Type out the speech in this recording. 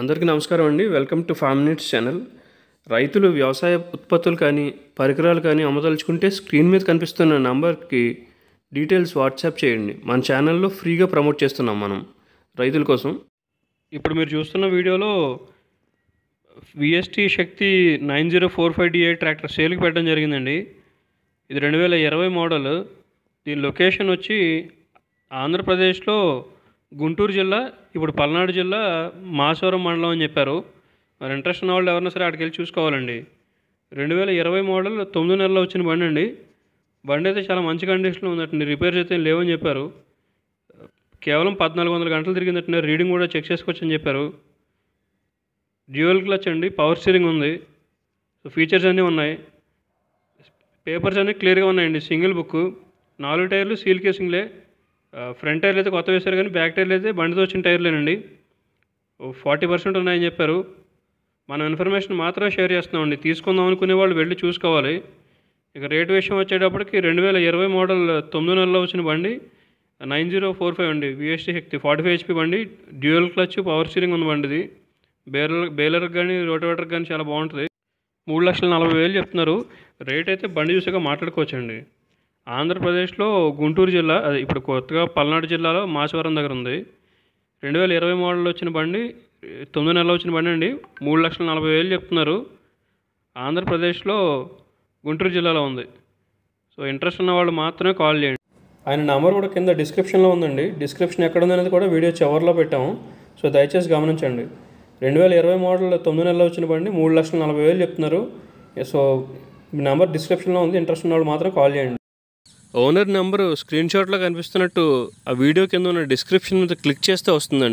అందరికీ నమస్కారం అండి welcome to five minutes channel రైతులు వ్యవసాయ ఉత్పత్తులు కానీ పరికరాలు కానీ అమ్మదలుచుకుంటే స్క్రీన్ మీద కనిపిస్తున్న నంబర్కి డీటెయిల్స్ వాట్సాప్ చేయండి మన ఛానల్లో ఫ్రీగా ప్రమోట్ చేస్తున్నాం మనం రైతుల కోసం ఇప్పుడు మీరు చూస్తున్న వీడియోలో VST Shakti nine zero four five DA tractor సేల్కి పెట్టడం జరిగిందండి ఇది రెండు వేల ఇరవై మోడల్ దీని లొకేషన్ వచ్చి ఆంధ్రప్రదేశ్లో గుంటూరు జిల్లా ఇప్పుడు పల్నాడు జిల్లా మాసవరం మండలం అని చెప్పారు మరి ఇంట్రెస్ట్ ఉన్న వాళ్ళు ఎవరైనా సరే అక్కడికి వెళ్ళి చూసుకోవాలండి రెండు వేల ఇరవై మోడల్ తొమ్మిది నెలలు వచ్చిన బండి అండి బండి అయితే చాలా మంచి కండిషన్లో ఉందటండి రిపేర్స్ అయితే లేవని చెప్పారు కేవలం పద్నాలుగు వందల గంటలు తిరిగిందటండి రీడింగ్ కూడా చెక్ చేసుకోవచ్చని చెప్పారు డ్యూయల్ క్లచ్ అండి పవర్ స్టీరింగ్ ఉంది సో ఫీచర్స్ అన్నీ ఉన్నాయి పేపర్స్ అన్నీ క్లియర్గా ఉన్నాయండి సింగిల్ బుక్ నాలుగు టైర్లు సీల్ కేసింగ్లే ఫ్రంట్ టైర్లు అయితే కొత్త వేశారు కానీ బ్యాక్ టైర్లు అయితే బండితో వచ్చిన టైర్లేనండి ఫార్టీ పర్సెంట్ ఉన్నాయని చెప్పారు మనం ఇన్ఫర్మేషన్ మాత్రం షేర్ చేస్తున్నామండి తీసుకుందాం అనుకునే వాళ్ళు వెళ్ళి చూసుకోవాలి ఇక రేట్ విషయం వచ్చేటప్పటికి రెండు వేల ఇరవై మోడల్ తొమ్మిది నెలలో వచ్చిన బండి నైన్ జీరో ఫోర్ ఫైవ్ అండి VST Shakti forty five HP బండి డ్యూయల్ క్లచ్ పవర్ స్టీరింగ్ ఉంది బండిది బేలర్ బేలర్కి కానీ రోటోవేటర్కి కానీ చాలా బాగుంటుంది మూడు లక్షల నలభై వేలు చెప్తున్నారు రేట్ అయితే బండి చూసాక మాట్లాడుకోవచ్చండి ఆంధ్రప్రదేశ్లో గుంటూరు జిల్లా అదే ఇప్పుడు కొత్తగా పల్నాడు జిల్లాలో మాచవరం దగ్గర ఉంది రెండు వేల ఇరవై మోడల్ వచ్చిన బండి తొమ్మిది నెలలు వచ్చిన బండి అండి మూడు లక్షల నలభై వేలు చెప్తున్నారు ఆంధ్రప్రదేశ్లో గుంటూరు జిల్లాలో ఉంది సో ఇంట్రెస్ట్ ఉన్న వాళ్ళు మాత్రమే కాల్ చేయండి ఆయన నెంబర్ కూడా కింద డిస్క్రిప్షన్లో ఉందండి డిస్క్రిప్షన్ ఎక్కడ ఉందనేది కూడా వీడియో చివరిలో పెట్టాము సో దయచేసి గమనించండి రెండు వేల ఇరవై మోడల్ తొమ్మిది నెలలు వచ్చిన బండి మూడు లక్షల నలభై వేలు చెప్తున్నారు సో నెంబర్ డిస్క్రిప్షన్లో ఉంది ఇంట్రెస్ట్ ఉన్న వాళ్ళు మాత్రం కాల్ చేయండి ఓనర్ నెంబరు షాట్లో కనిపిస్తున్నట్టు ఆ వీడియో కింద ఉన్న డిస్క్రిప్షన్ మీద క్లిక్ చేస్తే వస్తుందండి